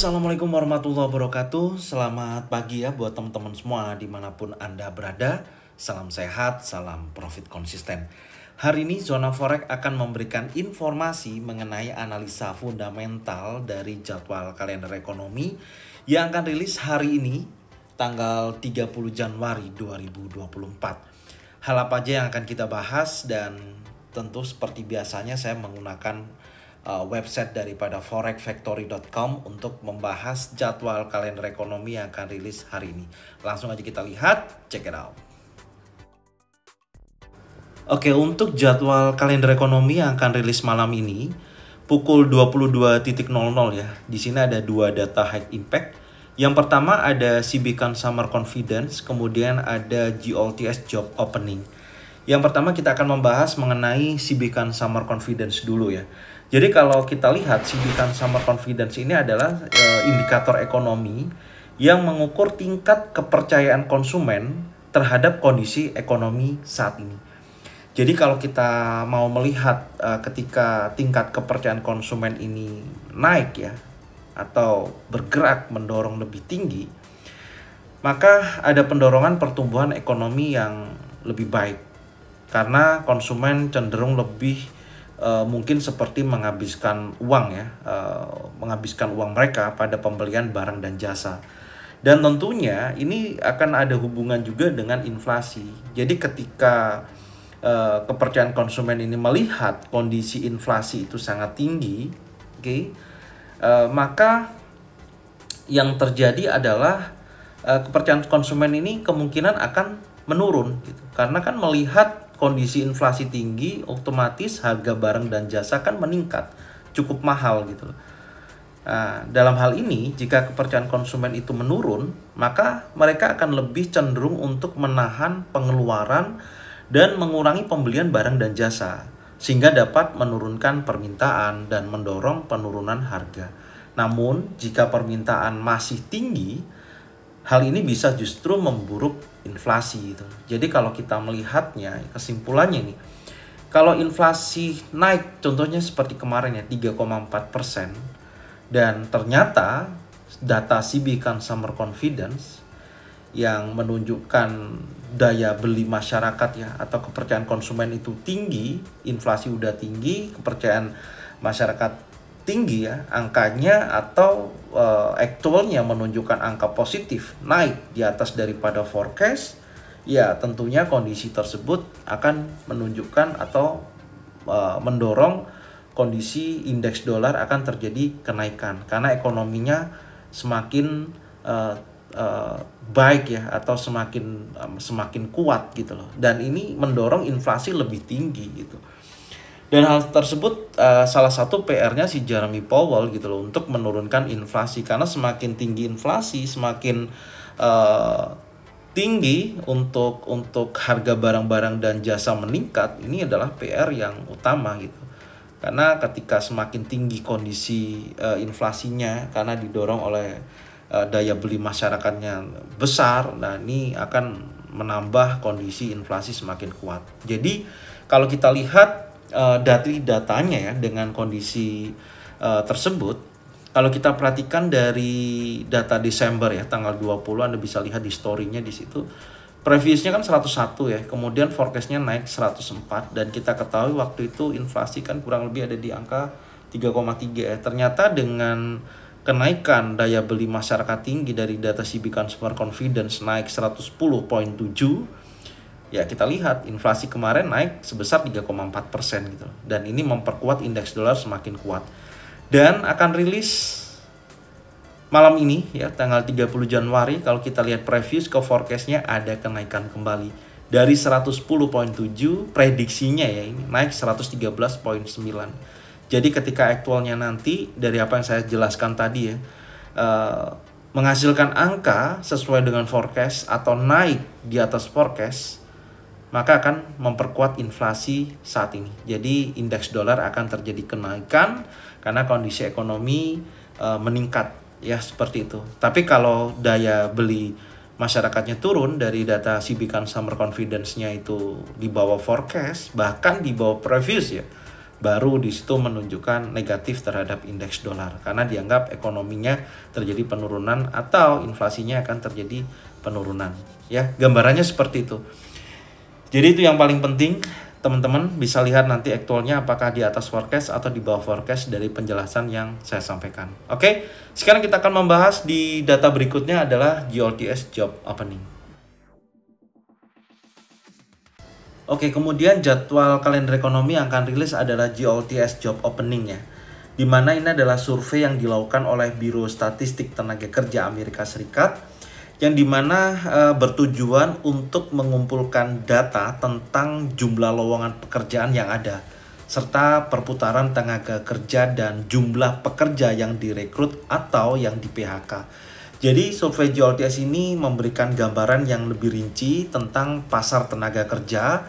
Assalamualaikum warahmatullahi wabarakatuh Selamat pagi ya buat teman-teman semua dimanapun Anda berada Salam sehat, salam profit konsisten Hari ini Zona Forex akan memberikan informasi mengenai analisa fundamental dari jadwal kalender ekonomi Yang akan rilis hari ini tanggal 30 Januari 2024 Hal apa aja yang akan kita bahas dan tentu seperti biasanya saya menggunakan Uh, website daripada forexfactory.com untuk membahas jadwal kalender ekonomi yang akan rilis hari ini. Langsung aja kita lihat, check it out. Oke, untuk jadwal kalender ekonomi yang akan rilis malam ini, pukul 22.00 ya. Di sini ada dua data high impact. Yang pertama ada Sibikan Summer Confidence, kemudian ada gots Job Opening. Yang pertama kita akan membahas mengenai Sibikan Summer Confidence dulu ya. Jadi kalau kita lihat CB Consumer Confidence ini adalah e, indikator ekonomi yang mengukur tingkat kepercayaan konsumen terhadap kondisi ekonomi saat ini. Jadi kalau kita mau melihat e, ketika tingkat kepercayaan konsumen ini naik ya atau bergerak mendorong lebih tinggi, maka ada pendorongan pertumbuhan ekonomi yang lebih baik karena konsumen cenderung lebih Eh, mungkin seperti menghabiskan uang ya, uh, menghabiskan uang mereka pada pembelian barang dan jasa. Dan tentunya ini akan ada hubungan juga dengan inflasi. Jadi ketika uh, kepercayaan konsumen ini melihat kondisi inflasi itu sangat tinggi, oke, okay, uh, maka yang terjadi adalah uh, kepercayaan konsumen ini kemungkinan akan menurun, gitu. Karena kan melihat kondisi inflasi tinggi otomatis harga barang dan jasa kan meningkat cukup mahal gitu Nah, dalam hal ini jika kepercayaan konsumen itu menurun maka mereka akan lebih cenderung untuk menahan pengeluaran dan mengurangi pembelian barang dan jasa sehingga dapat menurunkan permintaan dan mendorong penurunan harga. Namun jika permintaan masih tinggi Hal ini bisa justru memburuk inflasi gitu. Jadi kalau kita melihatnya kesimpulannya nih, kalau inflasi naik contohnya seperti kemarin ya 3,4 persen dan ternyata data CB Consumer kan Confidence yang menunjukkan daya beli masyarakat ya atau kepercayaan konsumen itu tinggi, inflasi udah tinggi, kepercayaan masyarakat tinggi ya angkanya atau uh, actualnya menunjukkan angka positif naik di atas daripada forecast ya tentunya kondisi tersebut akan menunjukkan atau uh, mendorong kondisi indeks dolar akan terjadi kenaikan karena ekonominya semakin uh, uh, baik ya atau semakin um, semakin kuat gitu loh dan ini mendorong inflasi lebih tinggi gitu. Dan hal tersebut uh, salah satu PR-nya si Jeremy Powell gitu loh untuk menurunkan inflasi karena semakin tinggi inflasi semakin uh, tinggi untuk untuk harga barang-barang dan jasa meningkat ini adalah PR yang utama gitu. Karena ketika semakin tinggi kondisi uh, inflasinya karena didorong oleh uh, daya beli masyarakatnya besar, nah ini akan menambah kondisi inflasi semakin kuat. Jadi kalau kita lihat uh, eh, dari datanya ya dengan kondisi uh, tersebut kalau kita perhatikan dari data Desember ya tanggal 20 Anda bisa lihat di story-nya di situ previousnya kan 101 ya kemudian forecastnya naik 104 dan kita ketahui waktu itu inflasi kan kurang lebih ada di angka 3,3 ya ternyata dengan kenaikan daya beli masyarakat tinggi dari data CB Consumer Confidence naik 110.7 ya kita lihat inflasi kemarin naik sebesar 3,4 persen gitu dan ini memperkuat indeks dolar semakin kuat dan akan rilis malam ini ya tanggal 30 Januari kalau kita lihat previews ke forecastnya ada kenaikan kembali dari 110.7 prediksinya ya ini naik 113.9 jadi ketika aktualnya nanti dari apa yang saya jelaskan tadi ya uh, menghasilkan angka sesuai dengan forecast atau naik di atas forecast maka akan memperkuat inflasi saat ini. Jadi indeks dolar akan terjadi kenaikan karena kondisi ekonomi e, meningkat ya seperti itu. Tapi kalau daya beli masyarakatnya turun dari data CB Consumer Confidence-nya itu di bawah forecast bahkan di bawah previous ya baru di situ menunjukkan negatif terhadap indeks dolar karena dianggap ekonominya terjadi penurunan atau inflasinya akan terjadi penurunan ya gambarannya seperti itu. Jadi itu yang paling penting teman-teman bisa lihat nanti aktualnya apakah di atas forecast atau di bawah forecast dari penjelasan yang saya sampaikan. Oke, sekarang kita akan membahas di data berikutnya adalah GLTS job opening. Oke, kemudian jadwal kalender ekonomi yang akan rilis adalah GLTS job opening ya. Di mana ini adalah survei yang dilakukan oleh Biro Statistik Tenaga Kerja Amerika Serikat yang dimana e, bertujuan untuk mengumpulkan data tentang jumlah lowongan pekerjaan yang ada serta perputaran tenaga kerja dan jumlah pekerja yang direkrut atau yang di PHK. Jadi survei JOLTS ini memberikan gambaran yang lebih rinci tentang pasar tenaga kerja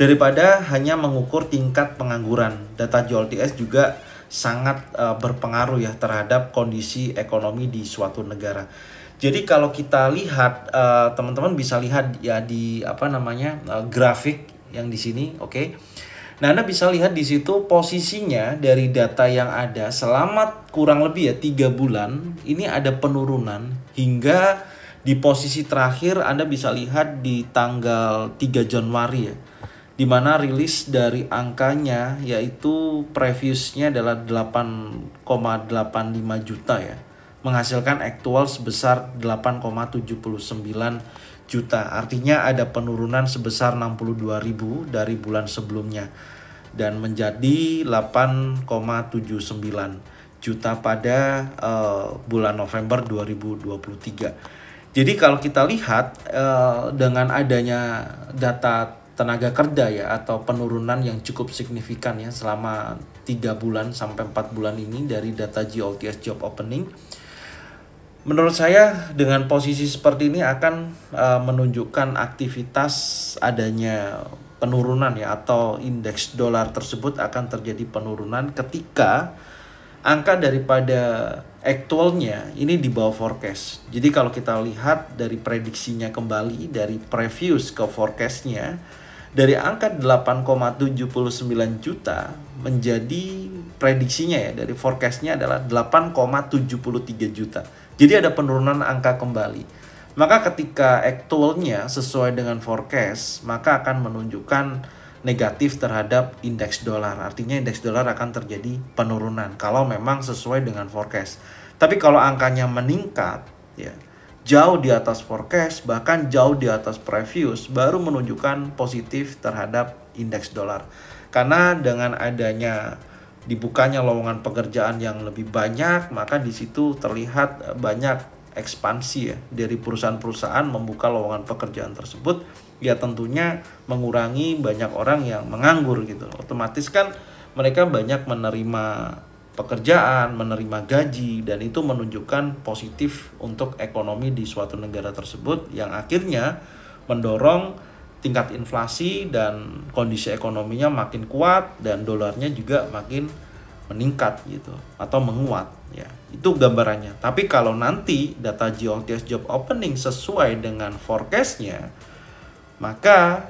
daripada hanya mengukur tingkat pengangguran. Data JOLTS juga sangat uh, berpengaruh ya terhadap kondisi ekonomi di suatu negara. Jadi kalau kita lihat eh, teman-teman uh, bisa lihat ya di apa namanya uh, grafik yang di sini, oke. Okay? Nah, Anda bisa lihat di situ posisinya dari data yang ada selamat kurang lebih ya tiga bulan ini ada penurunan hingga di posisi terakhir Anda bisa lihat di tanggal 3 Januari ya di mana rilis dari angkanya yaitu previousnya adalah 8,85 juta ya menghasilkan actual sebesar 8,79 juta. Artinya ada penurunan sebesar 62.000 dari bulan sebelumnya dan menjadi 8,79 juta pada uh, bulan November 2023. Jadi kalau kita lihat uh, dengan adanya data tenaga kerja ya atau penurunan yang cukup signifikan ya selama 3 bulan sampai 4 bulan ini dari data GOTS job opening Menurut saya dengan posisi seperti ini akan uh, menunjukkan aktivitas adanya penurunan ya atau indeks dolar tersebut akan terjadi penurunan ketika angka daripada actualnya ini di bawah forecast. Jadi kalau kita lihat dari prediksinya kembali dari previous ke forecastnya dari angka 8,79 juta menjadi prediksinya ya dari forecastnya adalah 8,73 juta. Jadi ada penurunan angka kembali. Maka ketika actualnya sesuai dengan forecast, maka akan menunjukkan negatif terhadap indeks dolar. Artinya indeks dolar akan terjadi penurunan kalau memang sesuai dengan forecast. Tapi kalau angkanya meningkat, ya jauh di atas forecast, bahkan jauh di atas previous, baru menunjukkan positif terhadap indeks dolar. Karena dengan adanya dibukanya lowongan pekerjaan yang lebih banyak, maka di situ terlihat eh, banyak ekspansi ya dari perusahaan-perusahaan membuka lowongan pekerjaan tersebut. Ya tentunya mengurangi banyak orang yang menganggur gitu. Otomatis kan mereka banyak menerima pekerjaan, menerima gaji dan itu menunjukkan positif untuk ekonomi di suatu negara tersebut yang akhirnya mendorong tingkat inflasi dan kondisi ekonominya makin kuat dan dolarnya juga makin meningkat gitu atau menguat ya itu gambarannya tapi kalau nanti data JOLTS job opening sesuai dengan forecastnya maka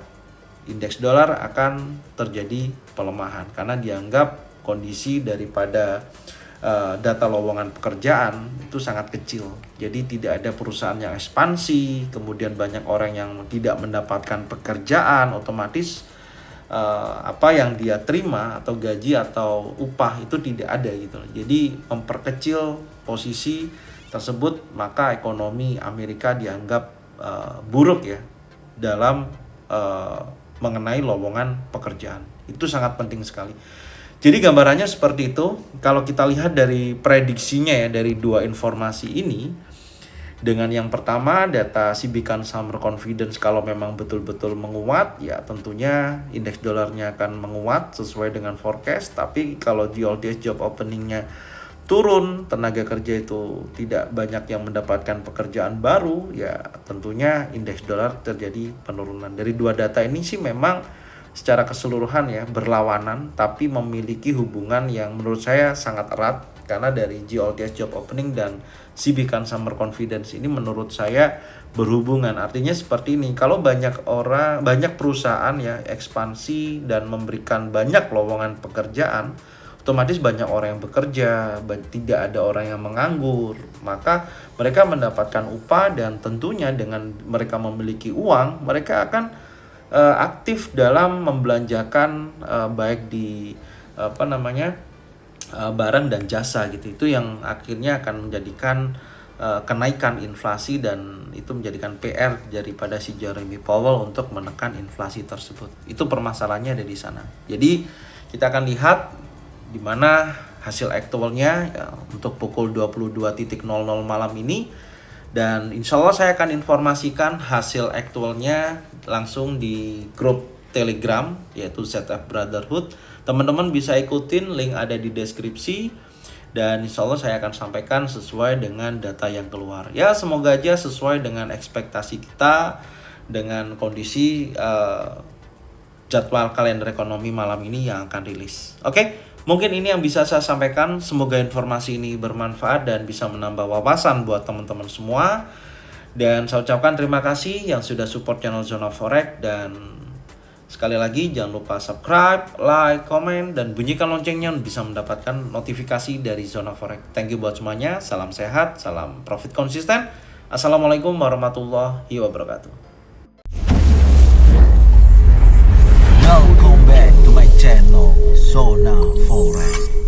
indeks dolar akan terjadi pelemahan karena dianggap kondisi daripada Eh, data lowongan pekerjaan itu sangat kecil. Jadi tidak ada perusahaan yang ekspansi, kemudian banyak orang yang tidak mendapatkan pekerjaan, otomatis uh, apa yang dia terima atau gaji atau upah itu tidak ada gitu. Jadi memperkecil posisi tersebut maka ekonomi Amerika dianggap uh, buruk ya dalam uh, mengenai lowongan pekerjaan. Itu sangat penting sekali. Jadi gambarannya seperti itu. Kalau kita lihat dari prediksinya ya dari dua informasi ini dengan yang pertama data Sibikan Summer Confidence kalau memang betul-betul menguat ya tentunya indeks dolarnya akan menguat sesuai dengan forecast tapi kalau di LDS job openingnya turun tenaga kerja itu tidak banyak yang mendapatkan pekerjaan baru ya tentunya indeks dolar terjadi penurunan dari dua data ini sih memang secara keseluruhan ya berlawanan tapi memiliki hubungan yang menurut saya sangat erat karena dari GLTS job opening dan Sibikan summer confidence ini menurut saya berhubungan artinya seperti ini kalau banyak orang banyak perusahaan ya ekspansi dan memberikan banyak lowongan pekerjaan otomatis banyak orang yang bekerja tidak ada orang yang menganggur maka mereka mendapatkan upah dan tentunya dengan mereka memiliki uang mereka akan uh, aktif dalam membelanjakan uh, baik di uh, apa namanya uh, barang dan jasa gitu itu yang akhirnya akan menjadikan uh, kenaikan inflasi dan itu menjadikan PR daripada si Jeremy Powell untuk menekan inflasi tersebut itu permasalahannya ada di sana jadi kita akan lihat di mana hasil aktualnya ya, untuk pukul 22.00 malam ini dan insya Allah saya akan informasikan hasil aktualnya langsung di grup telegram yaitu ZF brotherhood teman-teman bisa ikutin link ada di deskripsi dan insya Allah saya akan sampaikan sesuai dengan data yang keluar ya semoga aja sesuai dengan ekspektasi kita dengan kondisi uh, jadwal kalender ekonomi malam ini yang akan rilis oke okay? Mungkin ini yang bisa saya sampaikan. Semoga informasi ini bermanfaat dan bisa menambah wawasan buat teman-teman semua. Dan saya ucapkan terima kasih yang sudah support channel Zona Forex dan sekali lagi jangan lupa subscribe, like, komen dan bunyikan loncengnya untuk bisa mendapatkan notifikasi dari Zona Forex. Thank you buat semuanya. Salam sehat, salam profit konsisten. Assalamualaikum warahmatullahi wabarakatuh. So now, forest.